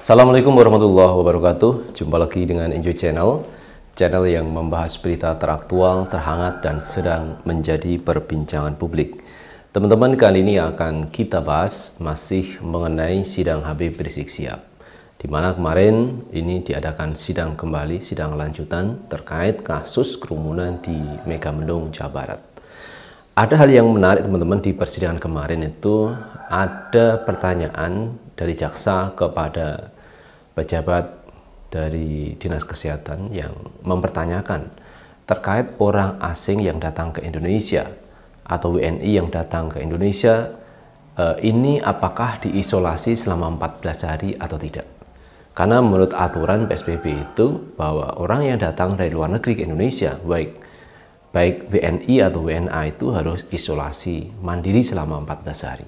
Assalamualaikum warahmatullahi wabarakatuh. Jumpa lagi dengan Enjoy Channel, channel yang membahas berita teraktual, terhangat, dan sedang menjadi perbincangan publik. Teman-teman, kali ini akan kita bahas masih mengenai sidang Habib Rizik Siap. Di mana kemarin ini diadakan sidang kembali, sidang lanjutan terkait kasus kerumunan di Megamendung, Jawa Barat. Ada hal yang menarik teman-teman di persidangan kemarin itu ada pertanyaan dari jaksa kepada pejabat dari dinas kesehatan yang mempertanyakan terkait orang asing yang datang ke Indonesia atau WNI yang datang ke Indonesia eh, ini apakah diisolasi selama 14 hari atau tidak. Karena menurut aturan PSBB itu bahwa orang yang datang dari luar negeri ke Indonesia baik baik WNI atau WNA itu harus isolasi mandiri selama 14 hari.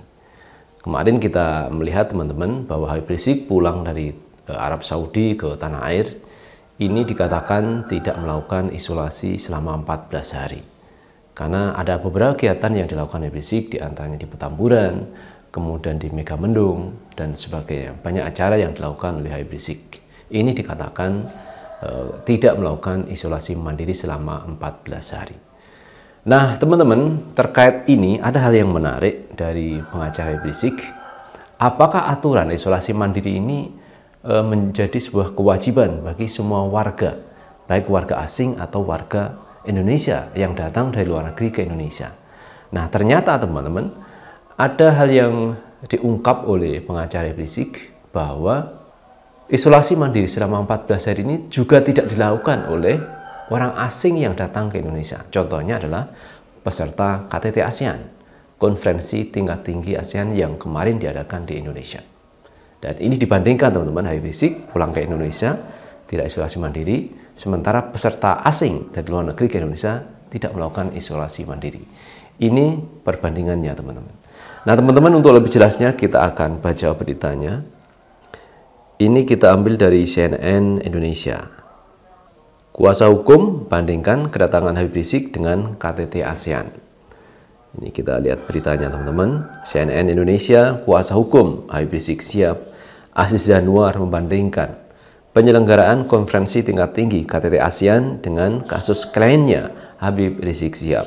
Kemarin kita melihat teman-teman bahwa Habib Rizik pulang dari eh, Arab Saudi ke tanah air ini dikatakan tidak melakukan isolasi selama 14 hari. Karena ada beberapa kegiatan yang dilakukan Habib Rizik, antaranya di Petamburan, kemudian di Megamendung, dan sebagainya. Banyak acara yang dilakukan oleh Habib Rizik. Ini dikatakan eh, tidak melakukan isolasi mandiri selama 14 hari. Nah, teman-teman, terkait ini ada hal yang menarik dari pengacara Rizik. Apakah aturan isolasi mandiri ini e, menjadi sebuah kewajiban bagi semua warga, baik warga asing atau warga Indonesia yang datang dari luar negeri ke Indonesia? Nah, ternyata teman-teman, ada hal yang diungkap oleh pengacara Rizik bahwa isolasi mandiri selama 14 hari ini juga tidak dilakukan oleh orang asing yang datang ke Indonesia. Contohnya adalah peserta KTT ASEAN, konferensi tingkat tinggi ASEAN yang kemarin diadakan di Indonesia. Dan ini dibandingkan teman-teman Habib Rizik pulang ke Indonesia tidak isolasi mandiri, sementara peserta asing dari luar negeri ke Indonesia tidak melakukan isolasi mandiri. Ini perbandingannya teman-teman. Nah teman-teman untuk lebih jelasnya kita akan baca beritanya. Ini kita ambil dari CNN Indonesia. Kuasa hukum bandingkan kedatangan Habib Rizik dengan KTT ASEAN. Ini kita lihat beritanya teman-teman. CNN Indonesia, kuasa hukum Habib Rizik siap. Asis Januar membandingkan penyelenggaraan konferensi tingkat tinggi KTT ASEAN dengan kasus kliennya Habib Rizik Sihab.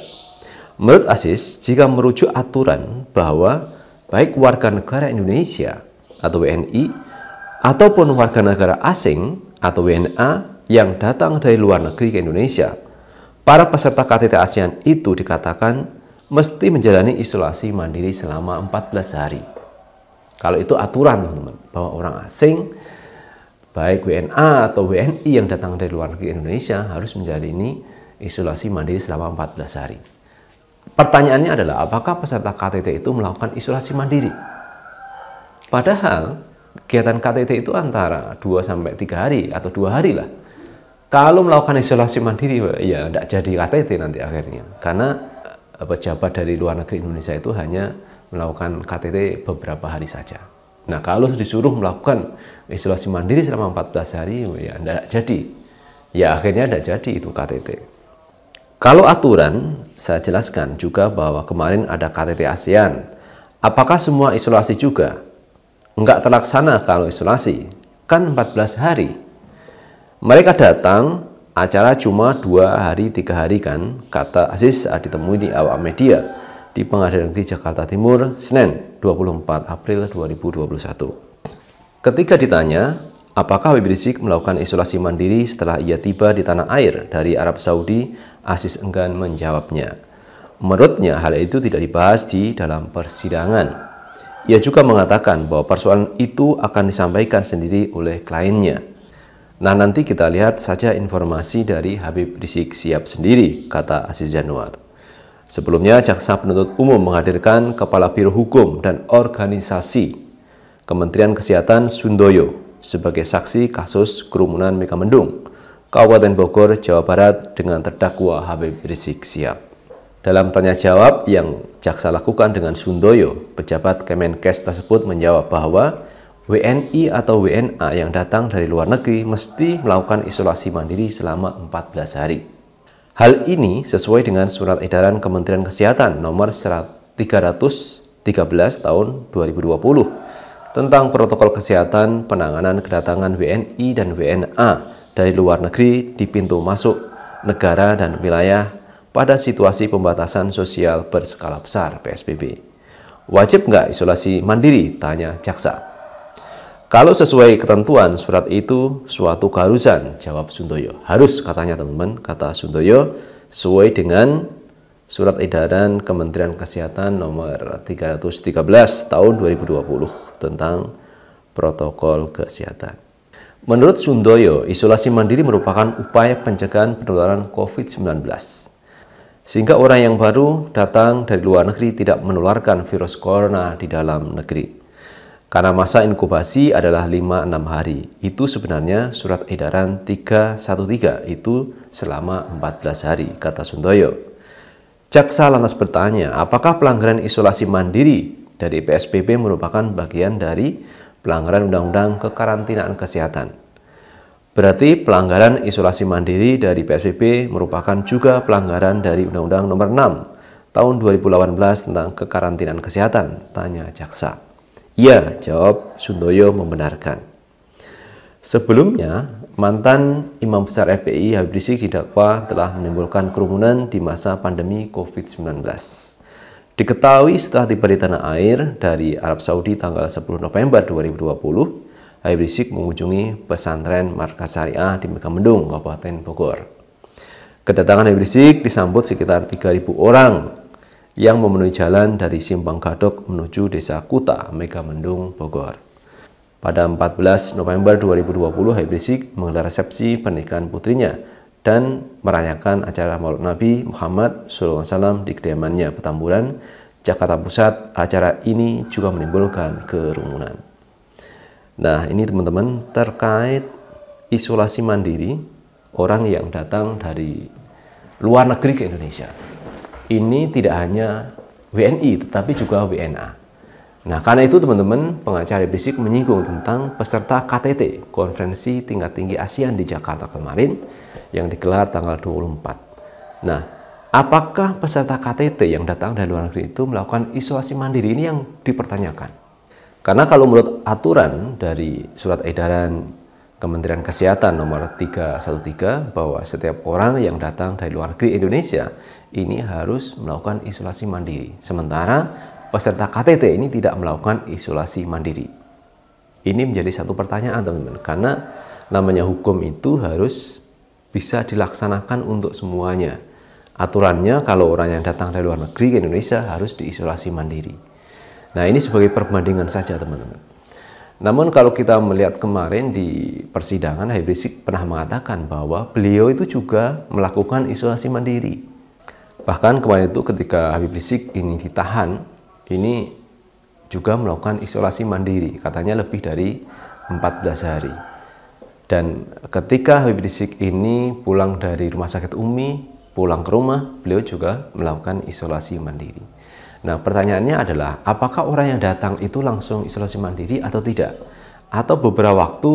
Menurut Asis, jika merujuk aturan bahwa baik warga negara Indonesia atau WNI ataupun warga negara asing atau WNA yang datang dari luar negeri ke Indonesia, para peserta KTT ASEAN itu dikatakan mesti menjalani isolasi mandiri selama 14 hari. Kalau itu aturan teman-teman, bahwa orang asing baik WNA atau WNI yang datang dari luar negeri Indonesia harus menjalani isolasi mandiri selama 14 hari. Pertanyaannya adalah apakah peserta KTT itu melakukan isolasi mandiri? Padahal kegiatan KTT itu antara 2 sampai 3 hari atau dua hari lah kalau melakukan isolasi mandiri, ya tidak jadi KTT nanti akhirnya. Karena eh, pejabat dari luar negeri Indonesia itu hanya melakukan KTT beberapa hari saja. Nah, kalau disuruh melakukan isolasi mandiri selama 14 hari, ya tidak jadi. Ya akhirnya tidak jadi itu KTT. Kalau aturan, saya jelaskan juga bahwa kemarin ada KTT ASEAN. Apakah semua isolasi juga? Enggak terlaksana kalau isolasi. Kan 14 hari mereka datang, acara cuma dua hari, tiga hari kan, kata Aziz saat ah, ditemui di awak media di Pengadilan di Jakarta Timur, Senin 24 April 2021. Ketika ditanya, apakah Habib Rizik melakukan isolasi mandiri setelah ia tiba di tanah air dari Arab Saudi, Aziz enggan menjawabnya. Menurutnya hal itu tidak dibahas di dalam persidangan. Ia juga mengatakan bahwa persoalan itu akan disampaikan sendiri oleh kliennya. Nah nanti kita lihat saja informasi dari Habib Rizik Siap sendiri, kata Aziz Januar. Sebelumnya, Jaksa Penuntut Umum menghadirkan Kepala Biro Hukum dan Organisasi Kementerian Kesehatan Sundoyo sebagai saksi kasus kerumunan Megamendung, Kabupaten Bogor, Jawa Barat dengan terdakwa Habib Rizik Siap. Dalam tanya jawab yang Jaksa lakukan dengan Sundoyo, pejabat Kemenkes tersebut menjawab bahwa WNI atau WNA yang datang dari luar negeri mesti melakukan isolasi mandiri selama 14 hari. Hal ini sesuai dengan Surat Edaran Kementerian Kesehatan nomor 313 tahun 2020 tentang protokol kesehatan penanganan kedatangan WNI dan WNA dari luar negeri di pintu masuk negara dan wilayah pada situasi pembatasan sosial berskala besar PSBB. Wajib nggak isolasi mandiri? Tanya Jaksa. Kalau sesuai ketentuan surat itu suatu keharusan, jawab Sundoyo. Harus katanya teman-teman, kata Sundoyo sesuai dengan Surat Edaran Kementerian Kesehatan nomor 313 tahun 2020 tentang protokol kesehatan. Menurut Sundoyo, isolasi mandiri merupakan upaya pencegahan penularan COVID-19. Sehingga orang yang baru datang dari luar negeri tidak menularkan virus corona di dalam negeri. Karena masa inkubasi adalah 5-6 hari. Itu sebenarnya surat edaran 313 itu selama 14 hari, kata Sundoyo. Jaksa lantas bertanya, apakah pelanggaran isolasi mandiri dari PSBB merupakan bagian dari pelanggaran Undang-Undang Kekarantinaan Kesehatan? Berarti pelanggaran isolasi mandiri dari PSBB merupakan juga pelanggaran dari Undang-Undang Nomor 6 tahun 2018 tentang kekarantinaan kesehatan, tanya jaksa. Ya, jawab Sundoyo membenarkan. Sebelumnya, mantan Imam Besar FPI Habib Rizik didakwa telah menimbulkan kerumunan di masa pandemi COVID-19. Diketahui setelah tiba di tanah air dari Arab Saudi tanggal 10 November 2020, Habib Rizik mengunjungi pesantren Markas Syariah di Megamendung, Kabupaten Bogor. Kedatangan Habib Rizik disambut sekitar 3.000 orang yang memenuhi jalan dari Simpang Gadok menuju Desa Kuta, Megamendung, Bogor. Pada 14 November 2020, Habib Rizik menggelar resepsi pernikahan putrinya dan merayakan acara Maulid Nabi Muhammad SAW di kediamannya Petamburan, Jakarta Pusat. Acara ini juga menimbulkan kerumunan. Nah, ini teman-teman terkait isolasi mandiri orang yang datang dari luar negeri ke Indonesia ini tidak hanya WNI tetapi juga WNA. Nah, karena itu teman-teman, pengacara Rizik menyinggung tentang peserta KTT, Konferensi Tingkat Tinggi ASEAN di Jakarta kemarin yang digelar tanggal 24. Nah, apakah peserta KTT yang datang dari luar negeri itu melakukan isolasi mandiri ini yang dipertanyakan? Karena kalau menurut aturan dari surat edaran Kementerian Kesehatan nomor 313 bahwa setiap orang yang datang dari luar negeri Indonesia ini harus melakukan isolasi mandiri. Sementara peserta KTT ini tidak melakukan isolasi mandiri. Ini menjadi satu pertanyaan teman-teman, karena namanya hukum itu harus bisa dilaksanakan untuk semuanya. Aturannya kalau orang yang datang dari luar negeri ke Indonesia harus diisolasi mandiri. Nah ini sebagai perbandingan saja teman-teman. Namun kalau kita melihat kemarin di persidangan, Habib Rizik pernah mengatakan bahwa beliau itu juga melakukan isolasi mandiri Bahkan kemarin itu ketika Habib Rizik ini ditahan, ini juga melakukan isolasi mandiri, katanya lebih dari 14 hari. Dan ketika Habib Rizik ini pulang dari rumah sakit Umi, pulang ke rumah, beliau juga melakukan isolasi mandiri. Nah, pertanyaannya adalah apakah orang yang datang itu langsung isolasi mandiri atau tidak? Atau beberapa waktu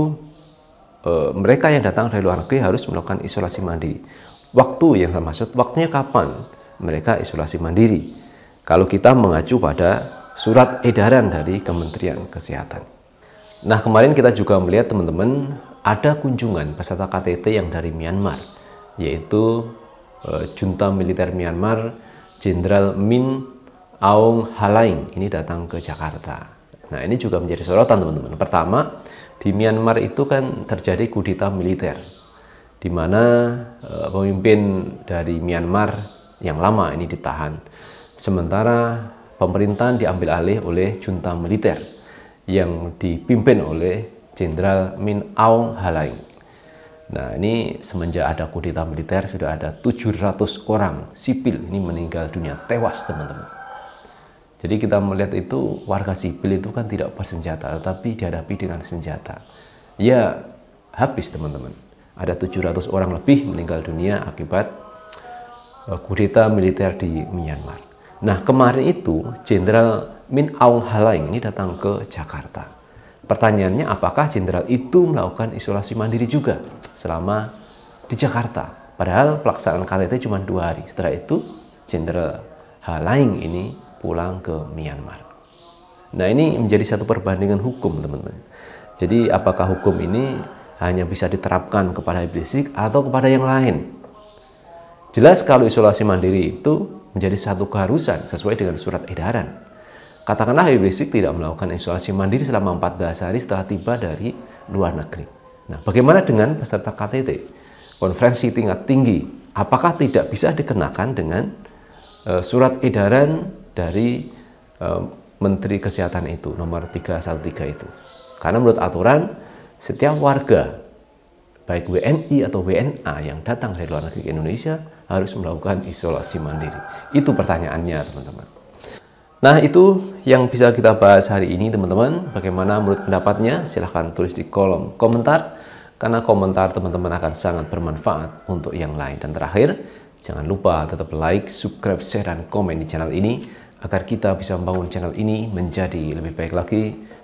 e, mereka yang datang dari luar negeri harus melakukan isolasi mandiri. Waktu yang saya maksud, waktunya kapan mereka isolasi mandiri? Kalau kita mengacu pada surat edaran dari Kementerian Kesehatan. Nah, kemarin kita juga melihat teman-teman ada kunjungan peserta KTT yang dari Myanmar, yaitu e, junta militer Myanmar Jenderal Min Aung Hlaing ini datang ke Jakarta. Nah, ini juga menjadi sorotan teman-teman. Pertama, di Myanmar itu kan terjadi kudeta militer di mana eh, pemimpin dari Myanmar yang lama ini ditahan. Sementara pemerintahan diambil alih oleh junta militer yang dipimpin oleh Jenderal Min Aung Hlaing. Nah, ini semenjak ada kudeta militer sudah ada 700 orang sipil ini meninggal dunia, tewas teman-teman. Jadi kita melihat itu warga sipil itu kan tidak bersenjata, tapi dihadapi dengan senjata. Ya habis teman-teman ada 700 orang lebih meninggal dunia akibat kudeta eh, militer di Myanmar. Nah, kemarin itu Jenderal Min Aung Hlaing ini datang ke Jakarta. Pertanyaannya apakah jenderal itu melakukan isolasi mandiri juga selama di Jakarta? Padahal pelaksanaan KTT cuma dua hari. Setelah itu Jenderal Hlaing ini pulang ke Myanmar. Nah ini menjadi satu perbandingan hukum teman-teman. Jadi apakah hukum ini hanya bisa diterapkan kepada iblisik atau kepada yang lain. Jelas kalau isolasi mandiri itu menjadi satu keharusan sesuai dengan surat edaran. Katakanlah iblisik tidak melakukan isolasi mandiri selama 14 hari setelah tiba dari luar negeri. Nah, bagaimana dengan peserta KTT? Konferensi tingkat tinggi, apakah tidak bisa dikenakan dengan uh, surat edaran dari uh, Menteri Kesehatan itu, nomor 313 itu? Karena menurut aturan, setiap warga baik WNI atau WNA yang datang dari luar negeri ke Indonesia harus melakukan isolasi mandiri. Itu pertanyaannya, teman-teman. Nah, itu yang bisa kita bahas hari ini, teman-teman. Bagaimana menurut pendapatnya? Silahkan tulis di kolom komentar, karena komentar teman-teman akan sangat bermanfaat untuk yang lain. Dan terakhir, jangan lupa tetap like, subscribe, share, dan komen di channel ini, agar kita bisa membangun channel ini menjadi lebih baik lagi,